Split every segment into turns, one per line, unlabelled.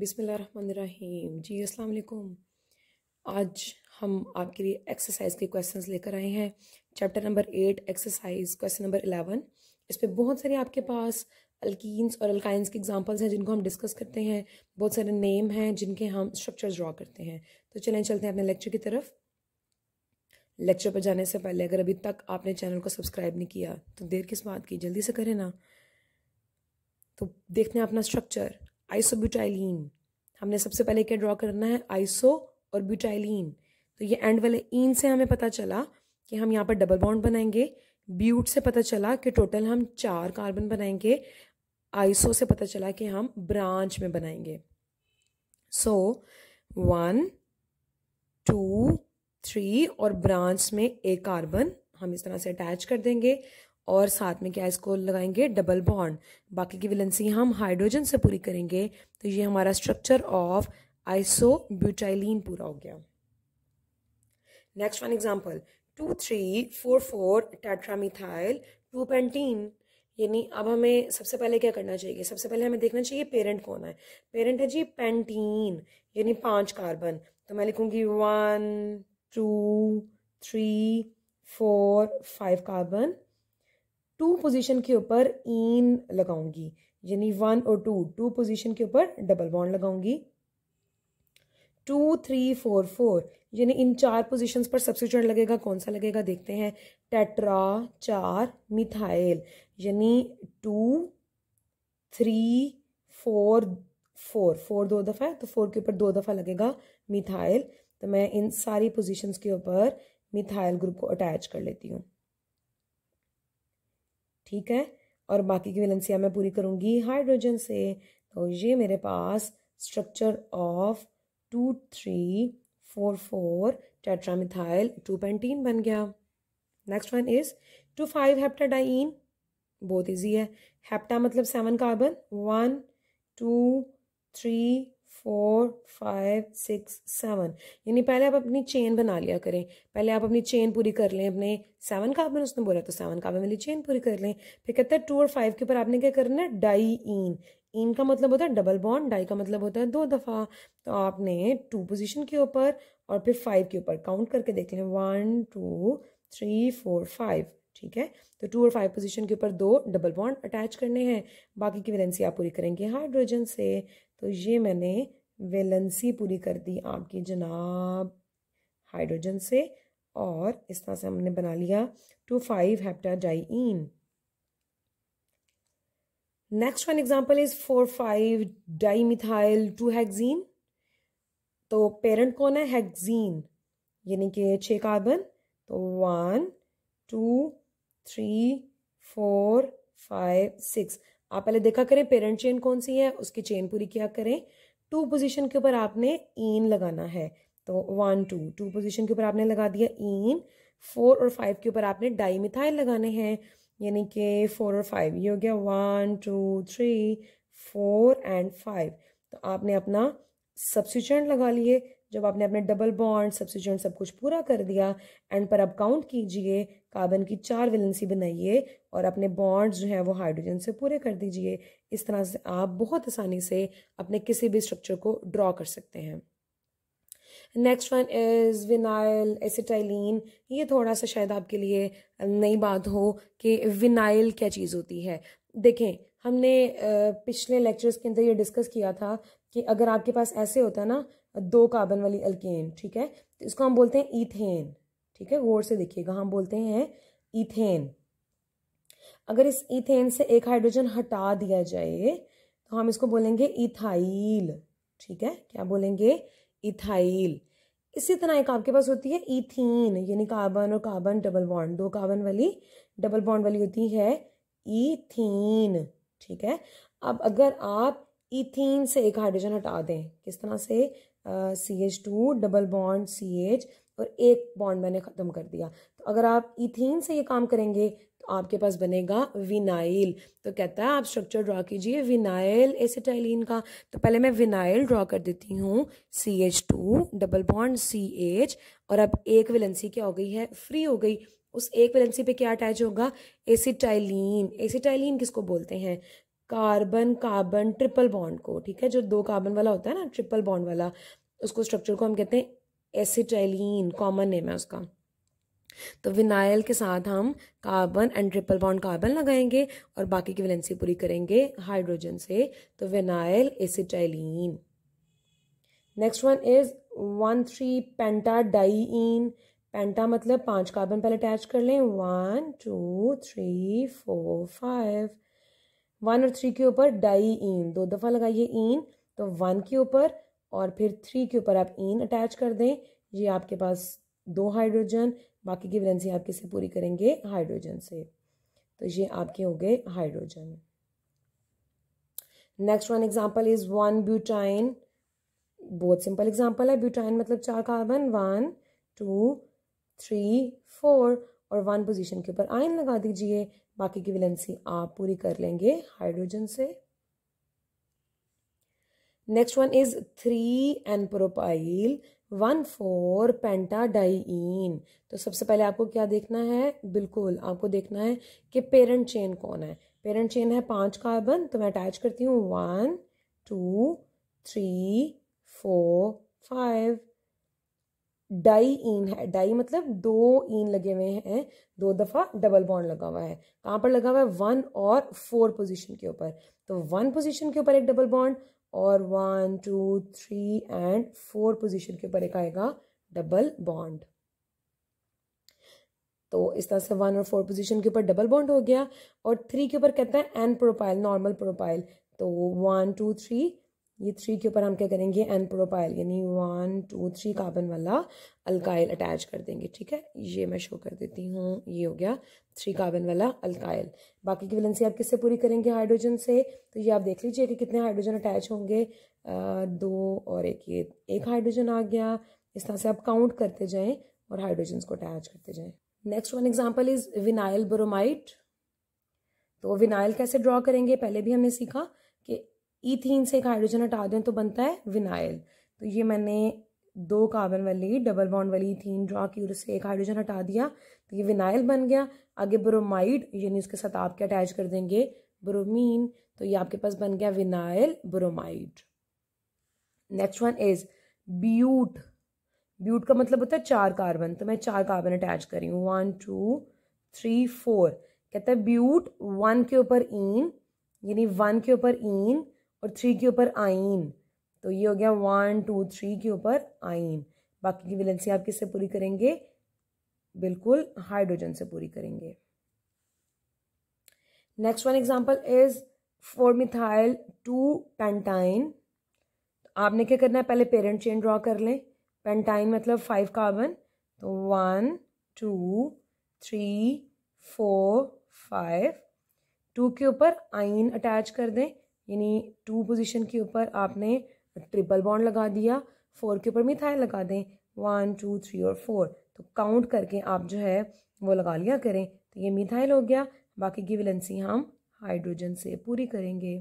बिसमीम जी अस्सलाम वालेकुम आज हम आपके लिए एक्सरसाइज के क्वेश्चंस लेकर आए हैं chapter number eight exercise question number eleven इस पर बहुत सारे आपके पास अल्कीन्स और अल्काइंस के एग्जांपल्स हैं जिनको हम डिस्कस करते हैं बहुत सारे नेम हैं जिनके हम स्ट्रक्चर्स ड्रॉ करते हैं तो चलें चलते हैं अपने लेक्चर की तरफ लेक्चर पर जाने से पहले अगर अभी तक आपने चैनल को सब्सक्राइब नहीं किया तो देर किस बात की जल्दी से करें ना तो देखते हैं अपना स्ट्रक्चर आइसोब्यूटाइलिन हमने सबसे पहले क्या ड्रॉ करना है आइसो और ब्यूटाइलिन तो ये एंड वाले इन से हमें पता चला कि हम यहाँ पर डबल बॉन्ड बनाएंगे ब्यूट से पता चला कि टोटल हम चार कार्बन बनाएंगे आइसो से पता चला कि हम ब्रांच में बनाएंगे सो वन टू थ्री और ब्रांच में एक कार्बन हम इस तरह से अटैच कर देंगे और साथ में क्या इसको लगाएंगे डबल बॉन्ड बाकी की विलेंसी हम हाइड्रोजन से पूरी करेंगे तो ये हमारा स्ट्रक्चर ऑफ आइसोब्यूटाइलिन पूरा हो गया next one example two three four four tetramethyl two pentene यानी अब हमें सबसे पहले क्या करना चाहिए सबसे पहले हमें देखना चाहिए पेरेंट कौन है पेरेंट है जी पेंटीन यानी पांच कार्बन तो मैं लिखूंगी one two three four five carbon two position के ऊपर इन लगाऊंगी यानी वन और टू टू पोजीशन के ऊपर डबल बॉन्ड लगाऊंगी टू थ्री फोर फोर यानी इन चार पोजीशंस पर सब्सिट्यूट लगेगा कौन सा लगेगा देखते हैं टेट्रा चार मिथाइल यानी two three four four four दो दफ़ा है तो फोर के ऊपर दो दफ़ा लगेगा मिथाइल तो मैं इन सारी पोजीशंस के ऊपर मिथाइल ग्रुप को अटैच कर लेती हूँ ठीक है और बाकी की वैलेंसिया मैं पूरी करूँगी हाइड्रोजन से तो ये मेरे पास structure of two three four four tetramethyl two pentene बन गया next one is two five heptadiene बहुत ईजी है हेप्टा मतलब seven carbon one two three four five six seven यानी पहले आप अपनी चेन बना लिया करें पहले आप अपनी चेन पूरी कर लें अपने सेवन का आपने उसने बोला तो सेवन का वाली चेन पूरी कर लें फिर कहते हैं टू और फाइव के ऊपर आपने क्या करना है डाई इन इन का मतलब होता है डबल बॉन्ड डाई का मतलब होता है दो दफ़ा तो आपने टू पोजिशन के ऊपर और फिर फाइव के ऊपर काउंट करके देख लें one two three four five ठीक है तो टू और फाइव पोजीशन के ऊपर दो डबल बॉन्ड अटैच करने हैं बाकी की वैलेंसी आप पूरी करेंगे हाइड्रोजन से तो ये मैंने वेलेंसी पूरी कर दी आपकी जनाब हाइड्रोजन से और इस तरह से हमने बना लिया two five heptadiene next one example is four five dimethyl two hexene तो पेरेंट कौन है हैगजीन यानी कि छः कार्बन तो one two three four five six आप पहले देखा करें पेरेंट चेन कौन सी है उसकी चेन पूरी क्या करें टू पोजीशन के ऊपर आपने ईन लगाना है तो वन टू टू पोजीशन के ऊपर आपने लगा दिया ईन फोर और फाइव के ऊपर आपने डाई मिथाइल लगाने हैं यानी कि फोर और फाइव ये हो गया one two three four and five तो आपने अपना सब्सिचेंट लगा लिए जब आपने अपने डबल बॉन्ड सब्सिचेंट सब कुछ पूरा कर दिया एंड पर अब काउंट कीजिए कार्बन की चार वैलेंसी बनाइए और अपने बॉन्ड्स जो हैं वो हाइड्रोजन से पूरे कर दीजिए इस तरह से आप बहुत आसानी से अपने किसी भी स्ट्रक्चर को ड्रॉ कर सकते हैं next one is vinyl acetylene ये थोड़ा सा शायद आपके लिए नई बात हो कि विनाइल क्या चीज़ होती है देखें हमने पिछले लेक्चर्स के अंदर ये डिस्कस किया था कि अगर आपके पास ऐसे होता है ना दो कार्बन वाली अल्केन ठीक है तो इसको हम बोलते हैं ईथेन ठीक है गौर से देखिएगा हम बोलते हैं इथेन अगर इस इथेन से एक हाइड्रोजन हटा दिया जाए तो हम इसको बोलेंगे इथाइल ठीक है क्या बोलेंगे इथाइल इसी तरह एक आपके पास होती है इथीन यानी कार्बन और कार्बन डबल बॉन्ड दो कार्बन वाली डबल बॉन्ड वाली होती है इथीन ठीक है अब अगर आप इथीन से एक हाइड्रोजन हटा दें किस तरह से C H two double bond C H और एक बॉन्ड मैंने ख़त्म कर दिया तो अगर आप इथीन से ये काम करेंगे तो आपके पास बनेगा विनाइल तो कहता है आप स्ट्रक्चर ड्रा कीजिए विनाइल एसिटाइलिन का तो पहले मैं विनाइल ड्रा कर देती हूँ C H two double bond C H और अब एक वेलेंसी क्या हो गई है फ्री हो गई उस एक वेलेंसी पे क्या अटैच होगा एसिटाइलिन एसिटाइलिन किसको बोलते हैं कार्बन कार्बन ट्रिपल बॉन्ड को ठीक है जो दो कार्बन वाला होता है ना ट्रिपल बॉन्ड वाला उसको स्ट्रक्चर को हम कहते हैं एसिटाइलिन कॉमन नेम है उसका तो विनाइल के साथ हम carbon and triple bond carbon लगाएंगे और बाकी की वैलेंसी पूरी करेंगे हाइड्रोजन से तो vinyl acetylene next one is one three pentadiene penta मतलब पांच कार्बन पहले अटैच कर लें one two three four five one और थ्री के ऊपर डाई इन दो दफ़ा लगाइए इन तो वन के ऊपर और फिर थ्री के ऊपर आप इन अटैच कर दें ये आपके पास दो हाइड्रोजन बाकी की वैलेंसी आप किससे पूरी करेंगे हाइड्रोजन से तो ये आपके हो गए hydrogen next one example is one butyne बहुत सिंपल एग्जांपल है ब्यूटाइन मतलब चार carbon one two three four और वन पोजीशन के ऊपर आयन लगा दीजिए बाकी की वैलेंसी आप पूरी कर लेंगे हाइड्रोजन से next one is three N propyl one four pentadiene तो सबसे पहले आपको क्या देखना है बिल्कुल आपको देखना है कि पेरेंट चेन कौन है पेरेंट चेन है पांच कार्बन तो मैं अटैच करती हूँ one two three four five diene है डाई मतलब दो इन लगे हुए हैं दो दफ़ा डबल बॉन्ड लगा हुआ है कहाँ पर लगा हुआ है वन और फोर पोजीशन के ऊपर तो वन पोजीशन के ऊपर एक डबल बॉन्ड और one two three and four position के ऊपर एक आएगा डबल बॉन्ड तो इस तरह से वन और फोर पोजीशन के ऊपर डबल बॉन्ड हो गया और थ्री के ऊपर कहता है एन प्रोपाइल नॉर्मल प्रोपाइल तो वन टू थ्री ये थ्री के ऊपर हम क्या करेंगे एन प्रोपाइल यानी वन टू थ्री कार्बन वाला अल्काइल अटैच कर देंगे ठीक है ये मैं शो कर देती हूँ ये हो गया थ्री कार्बन वाला अल्काइल बाकी की वैलेंसी आप किससे पूरी करेंगे हाइड्रोजन से तो ये आप देख लीजिए कि कितने हाइड्रोजन अटैच होंगे आ, दो और एक ये एक हाइड्रोजन आ गया इस तरह से आप काउंट करते जाएँ और हाइड्रोजन को अटैच करते जाएँ next one example is vinyl bromide तो विनाइल कैसे ड्रॉ करेंगे पहले भी हमने सीखा ईथीन से एक हाइड्रोजन हटा दें तो बनता है विनाइल तो ये मैंने दो कार्बन वाली डबल बॉन्ड वाली ईथीन ड्रा की और उससे एक हाइड्रोजन हटा दिया तो ये विनाइल बन गया आगे ब्रोमाइड यानी उसके साथ आप क्या अटैच कर देंगे ब्रोमीन तो ये आपके पास बन गया vinyl bromide next one is but but का मतलब होता है चार कार्बन तो मैं चार कार्बन अटैच कर रही हूँ वन टू थ्री फोर कहता है ब्यूट वन के ऊपर ईन यानी वन के ऊपर ईन और थ्री के ऊपर आइन तो ये हो गया वन टू थ्री के ऊपर आइन बाकी की वैलेंसी आप किससे पूरी करेंगे बिल्कुल हाइड्रोजन से पूरी करेंगे next one example is four methyl two pentyne आपने क्या करना है पहले पेरेंट चेन ड्रॉ कर लें पेंटाइन मतलब फाइव कार्बन तो one two three four five two के ऊपर आइन अटैच कर दें यानी टू पोजीशन के ऊपर आपने ट्रिपल बॉन्ड लगा दिया फोर के ऊपर मिथाइल लगा दें वन टू थ्री और फोर तो काउंट करके आप जो है वो लगा लिया करें तो ये मिथाइल हो गया बाकी की विलेंसी हम हाइड्रोजन से पूरी करेंगे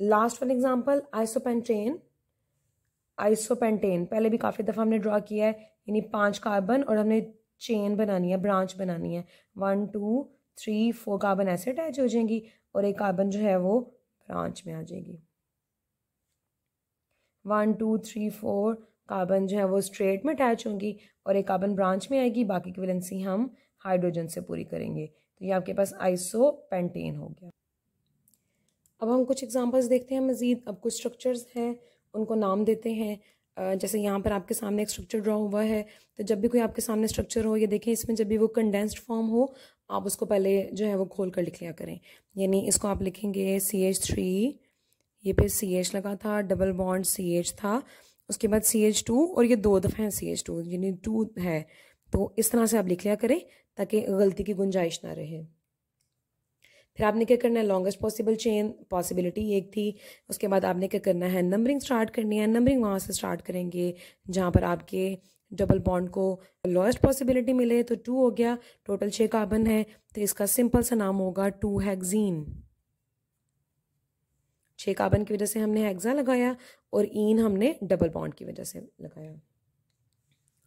last four example isopentane isopentane पहले भी काफ़ी दफ़ा हमने ड्रा किया है यानी पांच कार्बन और हमने चेन बनानी है ब्रांच बनानी है one two three four carbon ऐसे अटैच हो जाएंगी और एक कार्बन जो है वो ब्रांच में आ जाएगी one two three four carbon जो है वो स्ट्रेट में अटैच होंगी और एक कार्बन ब्रांच में आएगी बाकी की वैलेंसी हम हाइड्रोजन से पूरी करेंगे तो ये आपके पास आइसो पेंटेन हो गया अब हम कुछ एग्जांपल्स देखते हैं मज़ीद अब कुछ स्ट्रक्चर्स हैं उनको नाम देते हैं जैसे यहाँ पर आपके सामने एक स्ट्रक्चर ड्रा हुआ है तो जब भी कोई आपके सामने स्ट्रक्चर हो ये देखें इसमें जब भी वो कंडेंस्ड फॉर्म हो आप उसको पहले जो है वो खोल कर लिख लिया करें यानी इसको आप लिखेंगे सी एच थ्री ये पे सी एच लगा था डबल बॉन्ड सी एच था उसके बाद सी एच टू और ये दो दफ़े हैं सी एच टू यानी टू है तो इस तरह से आप लिख लिया करें ताकि गलती की गुंजाइश ना रहे फिर आपने क्या करना है लॉन्गेस्ट पॉसिबल चेन पॉसिबिलिटी एक थी उसके बाद आपने क्या करना है नंबरिंग स्टार्ट करनी है नंबरिंग वहाँ से स्टार्ट करेंगे जहाँ पर आपके डबल बॉन्ड को लोएस्ट पॉसिबिलिटी मिले तो टू हो गया टोटल छः कार्बन है तो इसका सिंपल सा नाम होगा टू हैगजीन छः कार्बन की वजह से हमने हेग्जा लगाया और ईन हमने डबल बॉन्ड की वजह से लगाया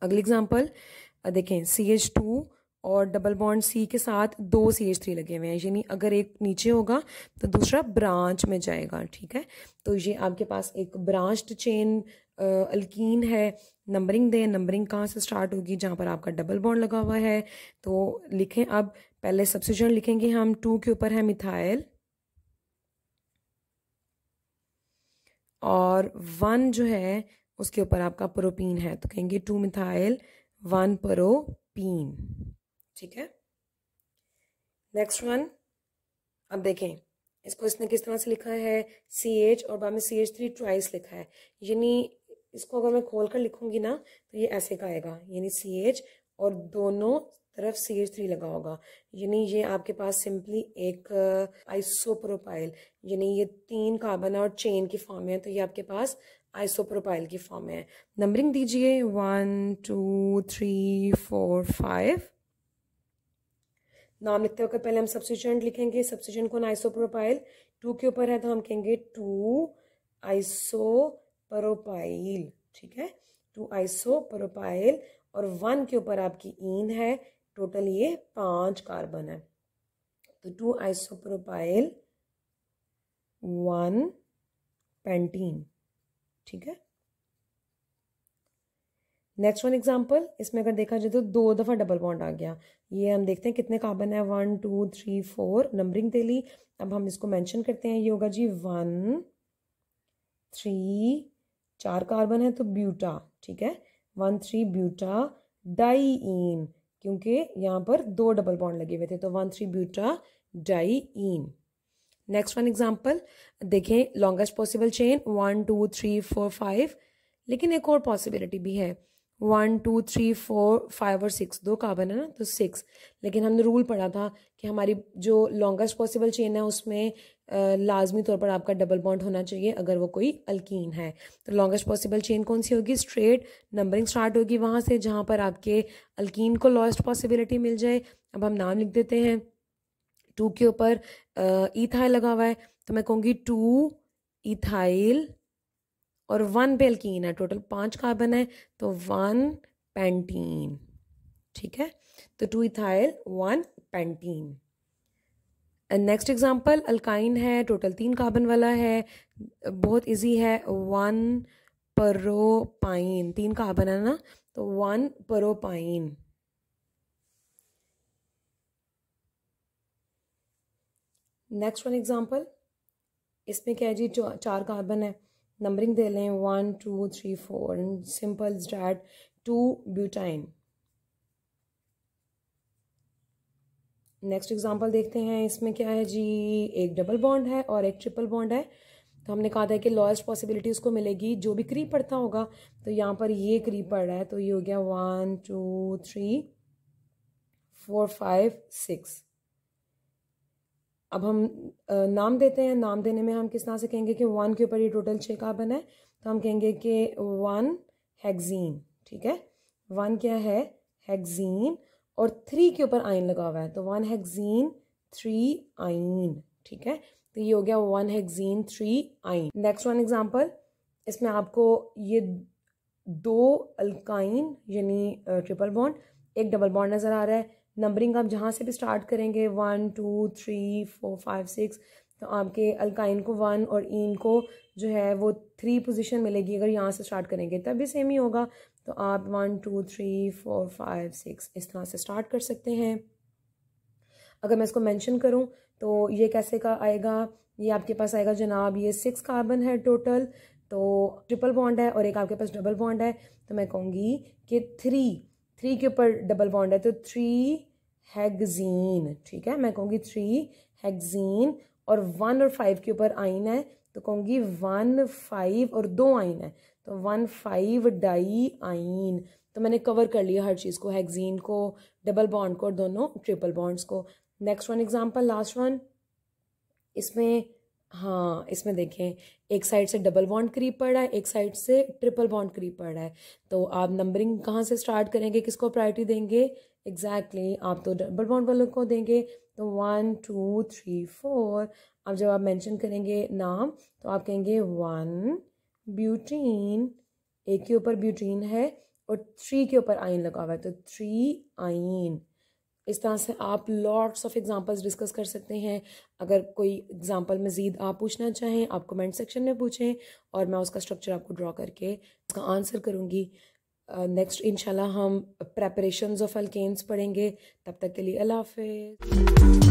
अगली एग्जाम्पल देखें सी एच टू और डबल बॉन्ड सी के साथ दो सी एच थ्री लगे हुए हैं यानी अगर एक नीचे होगा तो दूसरा ब्रांच में जाएगा ठीक है तो ये आपके पास एक ब्रांच्ड चेन अल्कीन है नंबरिंग दें नंबरिंग कहाँ से स्टार्ट होगी जहाँ पर आपका डबल बॉन्ड लगा हुआ है तो लिखें अब पहले जो लिखेंगे हम टू के ऊपर है मिथाइल और वन जो है उसके ऊपर आपका प्रोपीन है तो कहेंगे टू मिथाइल वन प्रोपीन ठीक है नेक्स्ट वन अब देखें इसको इसने किस तरह से लिखा है सी एच और बाद में सी एच थ्री ट्वाइस लिखा है यानी इसको अगर मैं खोल कर लिखूँगी ना तो ये ऐसे का आएगा यानी सी एच और दोनों तरफ सी एच थ्री लगा होगा यानी ये आपके पास सिंपली एक आइसोप्रोपाइल uh, यानी ये तीन कार्बन और चेन की फॉर्म है तो ये आपके पास आइसोप्रोपाइल की फॉर्म है नंबरिंग दीजिए one two three four five नाम लिखते वक्त पहले हम सब्सिटेंट लिखेंगे सब्सिटेंट कौन आइसोप्रोपाइल टू के ऊपर है तो हम कहेंगे टू आइसो परोपाइल ठीक है टू आइसो परोपाइल और वन के ऊपर आपकी ईन है टोटल ये पांच कार्बन है तो two isopropyl one pentene ठीक है नेक्स्ट वन एग्जांपल इसमें अगर देखा जाए तो दो दफ़ा डबल बॉन्ड आ गया ये हम देखते हैं कितने कार्बन है one two three four numbering दे ली अब हम इसको मेंशन करते हैं ये होगा जी वन थ्री चार कार्बन है तो ब्यूटा ठीक है वन थ्री ब्यूटा डाईन क्योंकि यहाँ पर दो डबल बॉन्ड लगे हुए थे तो one three butadiene next one example देखें longest possible chain one two three four five लेकिन एक और पॉसिबिलिटी भी है one two three four five और सिक्स दो कार्बन है ना तो सिक्स लेकिन हमने रूल पढ़ा था कि हमारी जो लॉन्गेस्ट पॉसिबल चेन है उसमें लाजमी तौर पर आपका डबल बॉन्ड होना चाहिए अगर वो कोई अल्कीन है तो लॉन्गेस्ट पॉसिबल चेन कौन सी होगी स्ट्रेट नंबरिंग स्टार्ट होगी वहाँ से जहाँ पर आपके अल्कीन को लॉस्ट पॉसिबिलिटी मिल जाए अब हम नाम लिख देते हैं टू के ऊपर ईथाइल लगा हुआ है तो मैं कहूँगी टू इथाइल और वन पे अल्कीन है टोटल पाँच कार्बन है तो वन पेंटीन ठीक है तो two ethyl one pentene next example alkyne है टोटल तीन कार्बन वाला है बहुत इजी है वन परोपाइन तीन कार्बन है ना तो one propyne next one example इसमें क्या है जी चार कार्बन है नंबरिंग दे लें one two three four simple start two butyne next example देखते हैं इसमें क्या है जी एक डबल बॉन्ड है और एक ट्रिपल बॉन्ड है तो हमने कहा था कि लोएस्ट पॉसिबिलिटी उसको मिलेगी जो भी क्रीप पड़ता होगा तो यहाँ पर ये क्रीप पड़ रहा है तो ये हो गया one two three four five six अब हम नाम देते हैं नाम देने में हम किस तरह से कहेंगे कि वन के ऊपर ये टोटल छः कार्बन है तो हम कहेंगे कि वन हैगजीन ठीक है वन क्या है हैगजीन और थ्री के ऊपर आइन लगा हुआ है तो वन हैगजीन थ्री आइन ठीक है तो ये हो गया वन हैगजीन थ्री आइन नेक्स्ट वन एग्जाम्पल इसमें आपको ये दो अल्काइन यानी ट्रिपल बॉन्ड एक डबल बॉन्ड नज़र आ रहा है नंबरिंग आप जहाँ से भी स्टार्ट करेंगे one two three four five six तो आपके अल्काइन को वन और इन को जो है वो थ्री पोजीशन मिलेगी अगर यहाँ से स्टार्ट करेंगे तब भी सेम ही होगा तो आप one two three four five six इस तरह से स्टार्ट कर सकते हैं अगर मैं इसको मेंशन करूँ तो ये कैसे का आएगा ये आपके पास आएगा जनाब ये सिक्स कार्बन है टोटल तो ट्रिपल बॉन्ड है और एक आपके पास डबल बॉन्ड है तो मैं कहूँगी कि थ्री थ्री के ऊपर डबल बॉन्ड है तो थ्री हैगजीन ठीक है मैं कहूँगी थ्री हैगजीन और वन और फाइव के ऊपर आइन है तो कहूँगी वन फाइव और दो आइन है तो वन फाइव डाई आइन तो मैंने कवर कर लिया हर चीज़ को हैगजीन को डबल बॉन्ड को और दोनों ट्रिपल बॉन्ड्स को next one example last one इसमें हाँ इसमें देखें एक साइड से डबल बॉन्ड करीब पड़ रहा है एक साइड से ट्रिपल बॉन्ड करीब पड़ रहा है तो आप नंबरिंग कहाँ से स्टार्ट करेंगे किसको प्रायोरिटी देंगे एग्जैक्टली exactly, आप तो डबल बॉन्ड वालों को देंगे तो वन टू थ्री फोर अब जब आप मेंशन करेंगे नाम तो आप कहेंगे वन ब्यूटीन एक के ऊपर ब्यूटीन है और थ्री के ऊपर आइन लगा हुआ है तो थ्री आइन इस तरह से आप लॉट्स ऑफ एग्जांपल्स डिस्कस कर सकते हैं अगर कोई एग्जांपल मज़ीद आप पूछना चाहें आप कमेंट सेक्शन में पूछें और मैं उसका स्ट्रक्चर आपको ड्रॉ करके उसका आंसर करूँगी नेक्स्ट इंशाल्लाह हम प्रेपरेशंस ऑफ अल्केन्स पढ़ेंगे तब तक के लिए अल्लाह हाफिज़